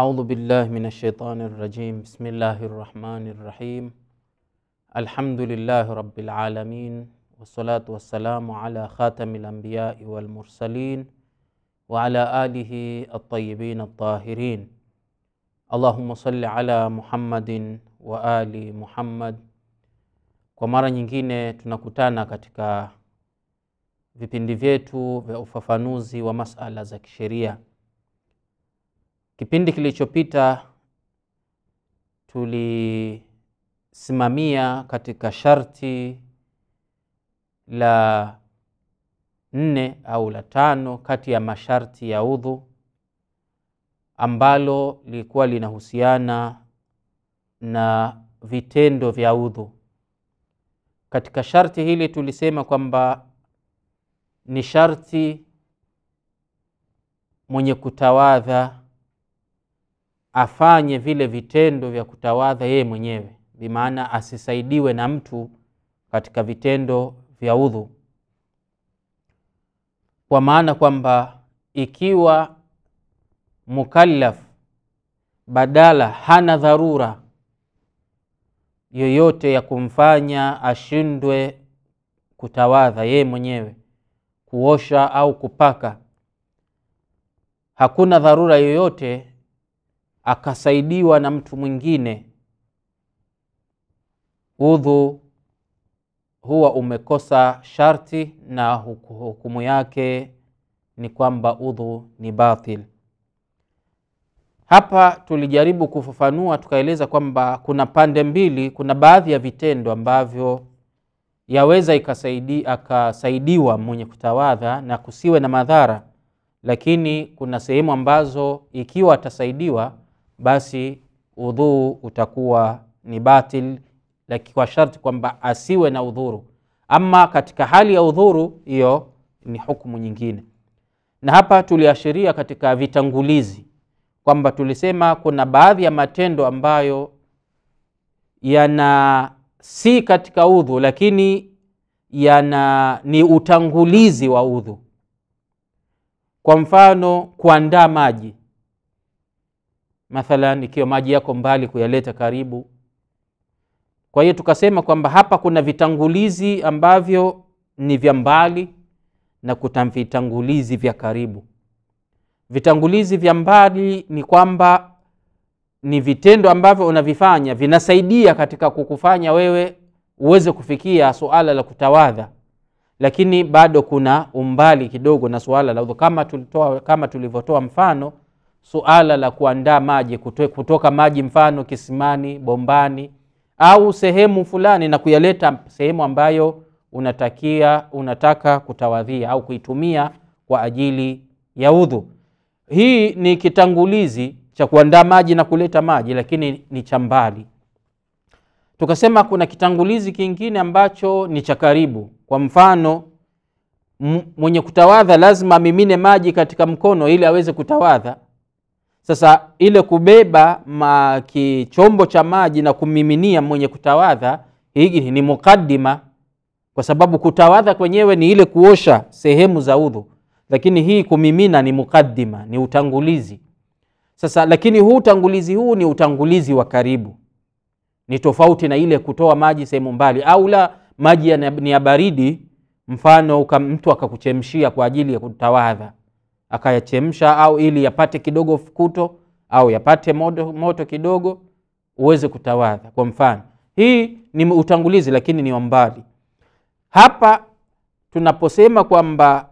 أعوذ بالله من الشيطان الرجيم بسم الله الرحمن الرحيم الحمد لله رب العالمين والصلاة والسلام على خاتم الأنبياء والمرسلين وعلى آله الطيبين الطاهرين اللهم صل على محمد وآل محمد Kwa mara nyingine tunakutana katika vipindi vyetu vya ufafanuzi wa masala za kisheria. Kipindi kilichopita tulisimamia katika sharti la nne au la tano kati ya masharti ya udhu ambalo lilikuwa linahusiana na vitendo vya udhu. Katika sharti hili tulisema kwamba ni sharti mwenye kutawadha afanye vile vitendo vya kutawadha yeye mwenyewe, bimaana asisaidiwe na mtu katika vitendo vya udhu, kwa maana kwamba ikiwa mukallaf badala hana dharura yoyote ya kumfanya ashindwe kutawadha yeye mwenyewe, kuosha au kupaka, hakuna dharura yoyote akasaidiwa na mtu mwingine, udhu huwa umekosa sharti na hukumu yake ni kwamba udhu ni batil. Hapa tulijaribu kufafanua tukaeleza kwamba kuna pande mbili. Kuna baadhi ya vitendo ambavyo yaweza ikasaidi, akasaidiwa mwenye kutawadha na kusiwe na madhara, lakini kuna sehemu ambazo ikiwa atasaidiwa basi udhuu utakuwa ni batil, lakini kwa sharti kwamba asiwe na udhuru. Ama katika hali ya udhuru, hiyo ni hukumu nyingine. Na hapa tuliashiria katika vitangulizi kwamba tulisema kuna baadhi ya matendo ambayo yana si katika udhu, lakini yana ni utangulizi wa udhu. Kwa mfano, kuandaa maji mathalan ikiwa maji yako mbali kuyaleta karibu kwa hiyo tukasema kwamba hapa kuna vitangulizi ambavyo ni vya mbali na kuna vitangulizi vya karibu vitangulizi vya mbali ni kwamba ni vitendo ambavyo unavifanya vinasaidia katika kukufanya wewe uweze kufikia suala la kutawadha lakini bado kuna umbali kidogo na suala la udhu kama tulivyotoa mfano suala la kuandaa maji kutoka maji mfano kisimani, bombani au sehemu fulani na kuyaleta sehemu ambayo unatakia unataka kutawadhia au kuitumia kwa ajili ya udhu. Hii ni kitangulizi cha kuandaa maji na kuleta maji, lakini ni cha mbali. Tukasema kuna kitangulizi kingine ambacho ni cha karibu. Kwa mfano, mwenye kutawadha lazima amimine maji katika mkono ili aweze kutawadha sasa ile kubeba ma kichombo cha maji na kumiminia mwenye kutawadha, hii ni mukaddima, kwa sababu kutawadha kwenyewe ni ile kuosha sehemu za udhu, lakini hii kumimina ni mukaddima, ni utangulizi. Sasa lakini huu utangulizi huu ni utangulizi wa karibu, ni tofauti na ile kutoa maji sehemu mbali, au la maji ni ya baridi, mfano mtu akakuchemshia kwa ajili ya kutawadha akayachemsha, au ili yapate kidogo fukuto au yapate moto, moto kidogo uweze kutawadha. Kwa mfano, hii ni utangulizi, lakini ni wambali hapa tunaposema kwamba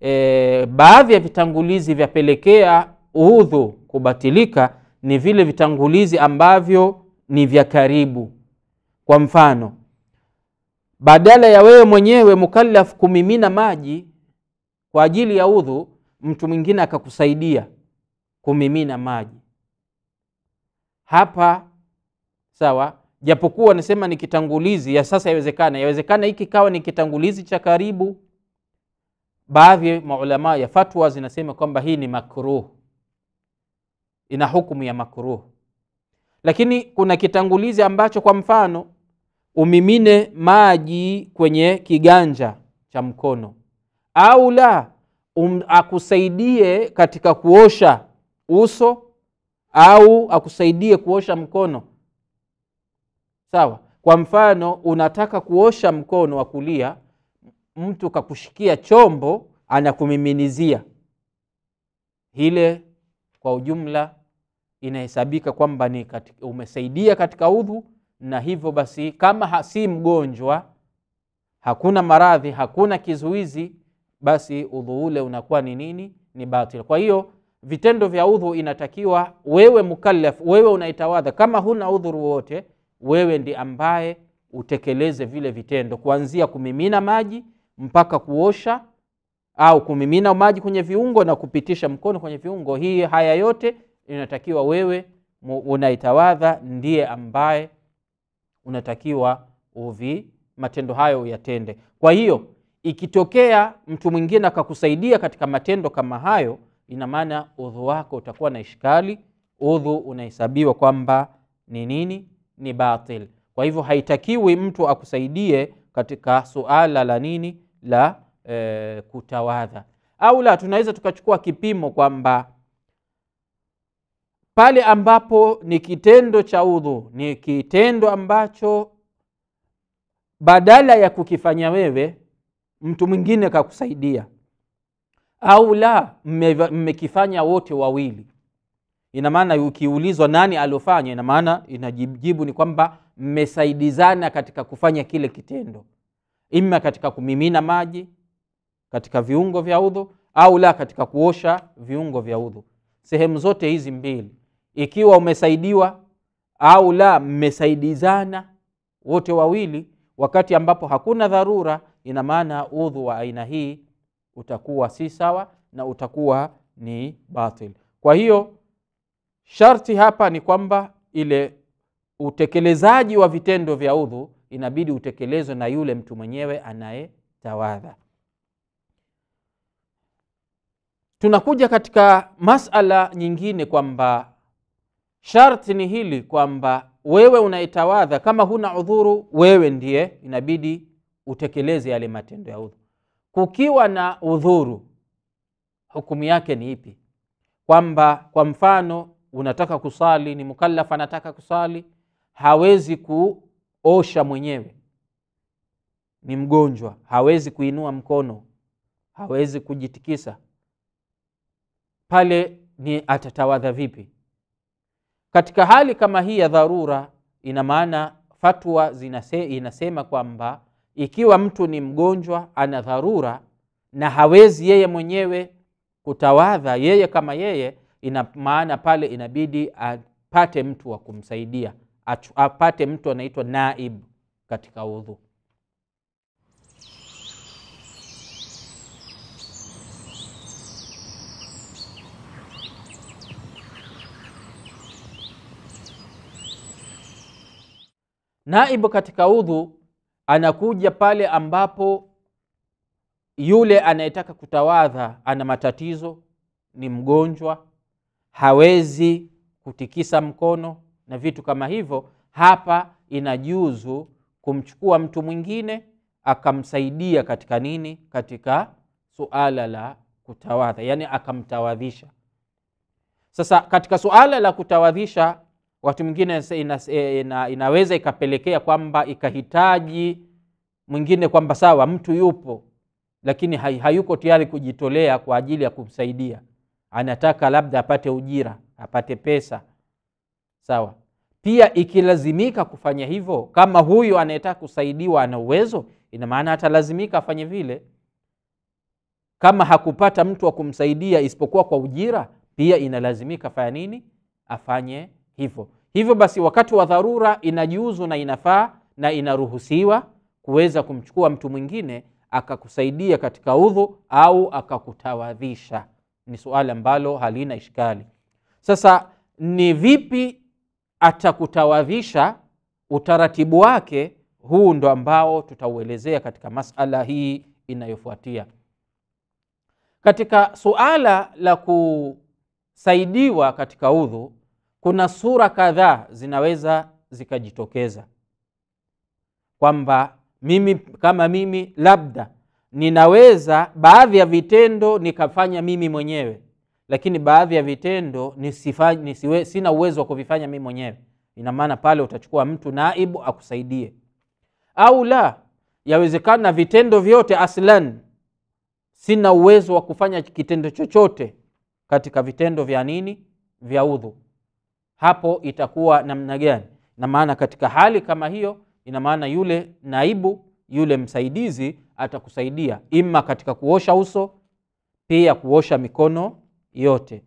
e, baadhi ya vitangulizi vyapelekea udhu kubatilika ni vile vitangulizi ambavyo ni vya karibu. Kwa mfano, badala ya wewe mwenyewe mukallaf kumimina maji kwa ajili ya udhu, mtu mwingine akakusaidia kumimina maji hapa, sawa. Japokuwa nasema ni kitangulizi ya sasa, yawezekana yawezekana hiki kawa ni kitangulizi cha karibu. Baadhi ya maulama ya fatwa zinasema kwamba hii ni makruh, ina hukumu ya makruh, lakini kuna kitangulizi ambacho, kwa mfano, umimine maji kwenye kiganja cha mkono au la um, akusaidie katika kuosha uso au akusaidie kuosha mkono sawa kwa mfano unataka kuosha mkono wa kulia mtu kakushikia chombo anakumiminizia ile kwa ujumla inahesabika kwamba ni katika, umesaidia katika udhu na hivyo basi kama si mgonjwa hakuna maradhi hakuna kizuizi basi udhu ule unakuwa ni nini? Ni batil. Kwa hiyo vitendo vya udhu inatakiwa wewe mukallaf, wewe unaitawadha, kama huna udhuru wote, wewe ndi ambaye utekeleze vile vitendo, kuanzia kumimina maji mpaka kuosha au kumimina maji kwenye viungo na kupitisha mkono kwenye viungo. Hii haya yote inatakiwa wewe unaitawadha ndiye ambaye unatakiwa uvi matendo hayo uyatende. Kwa hiyo Ikitokea mtu mwingine akakusaidia katika matendo kama hayo, ina maana udhu wako utakuwa na ishikali udhu unahesabiwa kwamba ni nini? Ni batil. Kwa hivyo haitakiwi mtu akusaidie katika suala la nini la e, kutawadha au la. Tunaweza tukachukua kipimo kwamba pale ambapo ni kitendo cha udhu, ni kitendo ambacho badala ya kukifanya wewe mtu mwingine kakusaidia, au la mmekifanya wote wawili. Ina maana ukiulizwa nani aliofanya, ina maana inajibu ni kwamba mmesaidizana katika kufanya kile kitendo, ima katika kumimina maji katika viungo vya udhu au la katika kuosha viungo vya udhu. Sehemu zote hizi mbili, ikiwa umesaidiwa au la, mmesaidizana wote wawili, wakati ambapo hakuna dharura ina maana udhu wa aina hii utakuwa si sawa na utakuwa ni batil. Kwa hiyo sharti hapa ni kwamba ile utekelezaji wa vitendo vya udhu inabidi utekelezwe na yule mtu mwenyewe anayetawadha. Tunakuja katika masala nyingine kwamba sharti ni hili kwamba wewe unayetawadha, kama huna udhuru, wewe ndiye inabidi utekeleze yale matendo ya udhu. Kukiwa na udhuru, hukumu yake ni ipi? Kwamba kwa mfano unataka kusali, ni mukallaf anataka kusali, hawezi kuosha mwenyewe, ni mgonjwa, hawezi kuinua mkono, hawezi kujitikisa, pale ni atatawadha vipi? Katika hali kama hii ya dharura, ina maana fatwa inasema kwamba ikiwa mtu ni mgonjwa, ana dharura na hawezi yeye mwenyewe kutawadha, yeye kama yeye, ina maana pale inabidi apate mtu wa kumsaidia, apate mtu anaitwa naib katika udhu. Naibu katika udhu anakuja pale ambapo yule anayetaka kutawadha ana matatizo, ni mgonjwa, hawezi kutikisa mkono na vitu kama hivyo. Hapa inajuzu kumchukua mtu mwingine akamsaidia katika nini, katika suala la kutawadha, yani akamtawadhisha. Sasa katika suala la kutawadhisha wakati mwingine ina, ina, inaweza ikapelekea kwamba ikahitaji mwingine kwamba sawa, mtu yupo lakini hay, hayuko tayari kujitolea kwa ajili ya kumsaidia, anataka labda apate ujira, apate pesa. Sawa. Pia ikilazimika kufanya hivyo, kama huyu anayetaka kusaidiwa ana uwezo, ina maana atalazimika afanye vile. Kama hakupata mtu wa kumsaidia isipokuwa kwa ujira, pia inalazimika fanya nini? Afanye hivyo. Hivyo basi wakati wa dharura inajiuzu na inafaa na inaruhusiwa kuweza kumchukua mtu mwingine akakusaidia katika udhu au akakutawadhisha. Ni suala ambalo halina ishikali Sasa ni vipi atakutawadhisha, utaratibu wake huu ndo ambao tutauelezea katika masala hii inayofuatia. Katika suala la kusaidiwa katika udhu kuna sura kadhaa zinaweza zikajitokeza kwamba mimi kama mimi labda ninaweza baadhi ya vitendo nikafanya mimi mwenyewe, lakini baadhi ya vitendo nisifa, nisiwe, sina uwezo wa kuvifanya mimi mwenyewe. Ina maana pale utachukua mtu naibu akusaidie, au la, yawezekana vitendo vyote aslan sina uwezo wa kufanya kitendo chochote katika vitendo vya nini vya udhu hapo itakuwa namna gani? Na maana katika hali kama hiyo, ina maana yule naibu, yule msaidizi atakusaidia ima katika kuosha uso, pia kuosha mikono yote,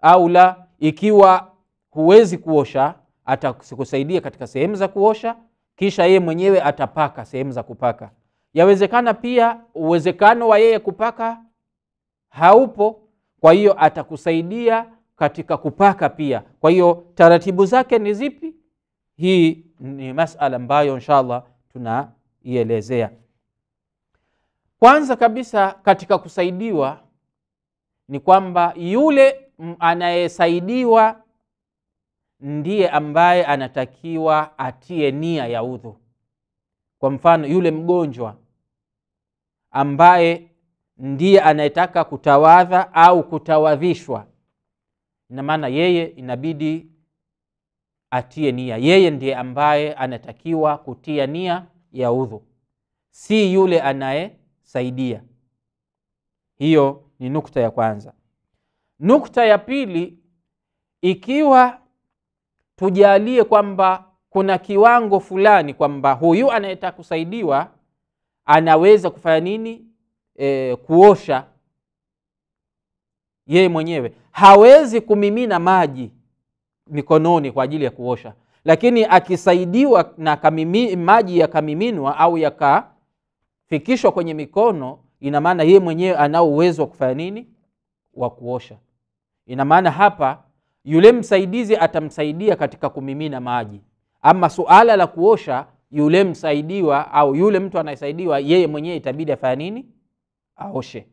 au la, ikiwa huwezi kuosha, atakusaidia katika sehemu za kuosha, kisha yeye mwenyewe atapaka sehemu za kupaka. Yawezekana pia uwezekano wa yeye kupaka haupo, kwa hiyo atakusaidia katika kupaka pia. Kwa hiyo taratibu zake ni zipi? Hii ni masala ambayo inshallah tunaielezea. Kwanza kabisa katika kusaidiwa ni kwamba yule anayesaidiwa ndiye ambaye anatakiwa atie nia ya udhu. Kwa mfano, yule mgonjwa ambaye ndiye anayetaka kutawadha au kutawadhishwa ina maana yeye inabidi atie nia. Yeye ndiye ambaye anatakiwa kutia nia ya udhu, si yule anayesaidia. Hiyo ni nukta ya kwanza. Nukta ya pili, ikiwa tujalie kwamba kuna kiwango fulani kwamba huyu anayetaka kusaidiwa anaweza kufanya nini? E, kuosha yeye mwenyewe hawezi kumimina maji mikononi kwa ajili ya kuosha, lakini akisaidiwa na kamimi, maji yakamiminwa au yakafikishwa kwenye mikono, ina maana yeye mwenyewe anao uwezo wa kufanya nini? Wa kuosha. Ina maana hapa yule msaidizi atamsaidia katika kumimina maji, ama suala la kuosha yule msaidiwa au yule mtu anayesaidiwa, yeye mwenyewe itabidi afanya nini? Aoshe.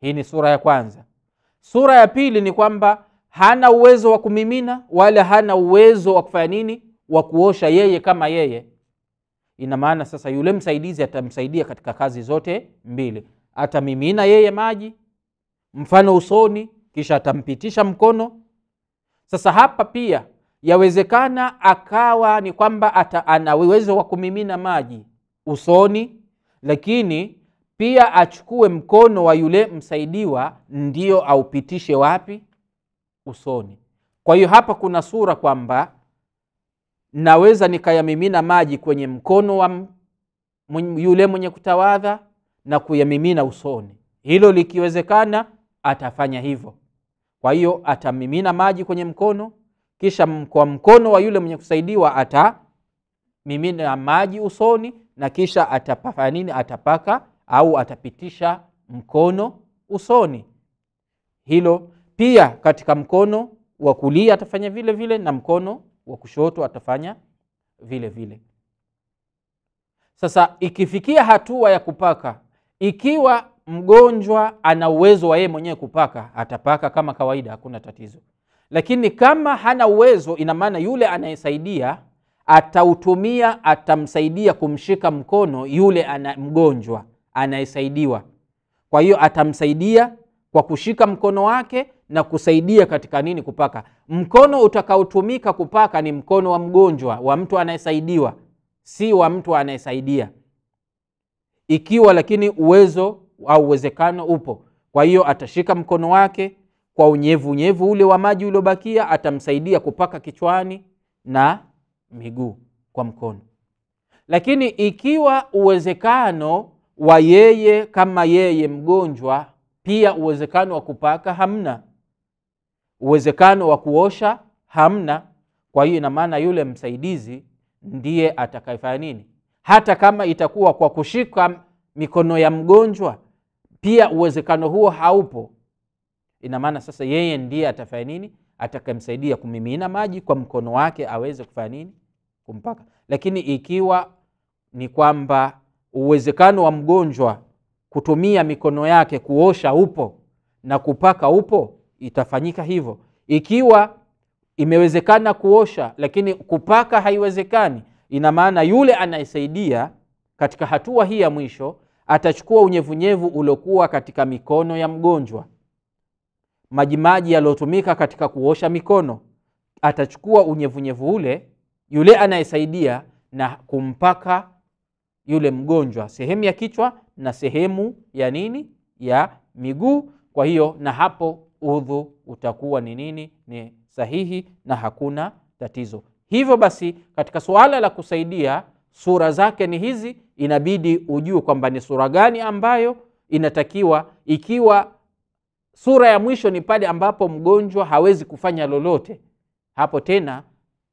Hii ni sura ya kwanza. Sura ya pili ni kwamba hana uwezo wa kumimina wala hana uwezo wa kufanya nini, wa kuosha yeye kama yeye. Ina maana sasa yule msaidizi atamsaidia katika kazi zote mbili, atamimina yeye maji mfano usoni, kisha atampitisha mkono. Sasa hapa pia yawezekana akawa ni kwamba ana uwezo wa kumimina maji usoni, lakini pia achukue mkono wa yule msaidiwa ndio aupitishe wapi? Usoni. Kwa hiyo hapa kuna sura kwamba naweza nikayamimina maji kwenye mkono wa yule mwenye kutawadha na kuyamimina usoni. Hilo likiwezekana, atafanya hivyo. Kwa hiyo atamimina maji kwenye mkono, kisha kwa mkono wa yule mwenye kusaidiwa atamimina maji usoni, na kisha atapaka nini? Atapaka au atapitisha mkono usoni. Hilo pia, katika mkono wa kulia atafanya vile vile, na mkono wa kushoto atafanya vile vile. Sasa ikifikia hatua ya kupaka, ikiwa mgonjwa ana uwezo wa yeye mwenyewe kupaka, atapaka kama kawaida, hakuna tatizo. Lakini kama hana uwezo, ina maana yule anayesaidia atautumia, atamsaidia kumshika mkono yule ana mgonjwa anayesaidiwa. Kwa hiyo atamsaidia kwa kushika mkono wake na kusaidia katika nini? Kupaka. Mkono utakaotumika kupaka ni mkono wa mgonjwa, wa mtu anayesaidiwa, si wa mtu anayesaidia, ikiwa lakini uwezo au uwezekano upo. Kwa hiyo atashika mkono wake kwa unyevunyevu ule wa maji uliobakia, atamsaidia kupaka kichwani na miguu kwa mkono. Lakini ikiwa uwezekano wa yeye kama yeye mgonjwa pia uwezekano wa kupaka hamna, uwezekano wa kuosha hamna. Kwa hiyo ina maana yule msaidizi ndiye atakayefanya nini? Hata kama itakuwa kwa kushika mikono ya mgonjwa, pia uwezekano huo haupo. Ina maana sasa yeye ndiye atafanya nini? Atakayemsaidia kumimina maji kwa mkono wake aweze kufanya nini? Kumpaka. Lakini ikiwa ni kwamba uwezekano wa mgonjwa kutumia mikono yake kuosha upo na kupaka upo, itafanyika hivyo. Ikiwa imewezekana kuosha lakini kupaka haiwezekani, ina maana yule anayesaidia katika hatua hii ya mwisho atachukua unyevunyevu uliokuwa katika mikono ya mgonjwa, majimaji yaliyotumika katika kuosha mikono, atachukua unyevunyevu ule yule anayesaidia na kumpaka yule mgonjwa, sehemu ya kichwa na sehemu ya nini, ya miguu. Kwa hiyo na hapo udhu utakuwa ni nini, ni sahihi na hakuna tatizo. Hivyo basi, katika suala la kusaidia, sura zake ni hizi, inabidi ujue kwamba ni sura gani ambayo inatakiwa. Ikiwa sura ya mwisho ni pale ambapo mgonjwa hawezi kufanya lolote, hapo tena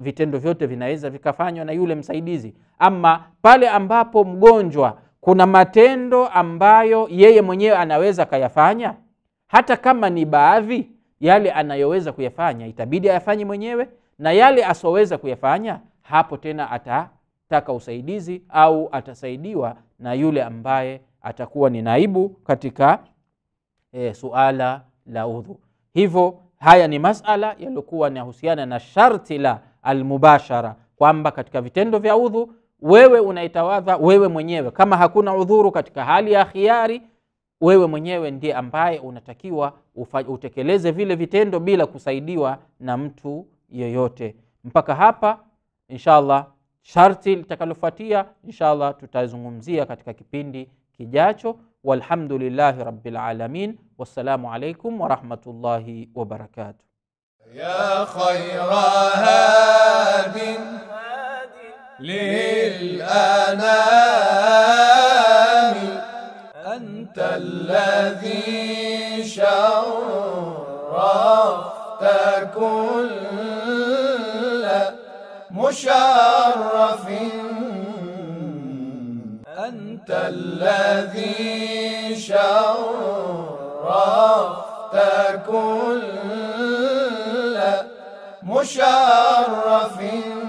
vitendo vyote vinaweza vikafanywa na yule msaidizi. Ama pale ambapo mgonjwa kuna matendo ambayo yeye mwenyewe anaweza kayafanya, hata kama ni baadhi yale anayoweza kuyafanya itabidi ayafanye mwenyewe, na yale asoweza kuyafanya, hapo tena atataka usaidizi au atasaidiwa na yule ambaye atakuwa ni naibu katika e, suala la udhu. Hivyo haya ni masala yaliyokuwa yanahusiana na sharti la almubashara, kwamba katika vitendo vya udhu wewe unaitawadha wewe mwenyewe, kama hakuna udhuru katika hali ya khiari, wewe mwenyewe ndiye ambaye unatakiwa ufa, utekeleze vile vitendo bila kusaidiwa na mtu yeyote. Mpaka hapa inshallah. Sharti litakalofuatia inshallah tutazungumzia katika kipindi kijacho. Walhamdulillahi rabbil alamin, wassalamu alaikum warahmatullahi wabarakatuh. يا خير هاد للأنام أنت الذي شرفت كل مشرف أنت الذي شرفت كل مشرفين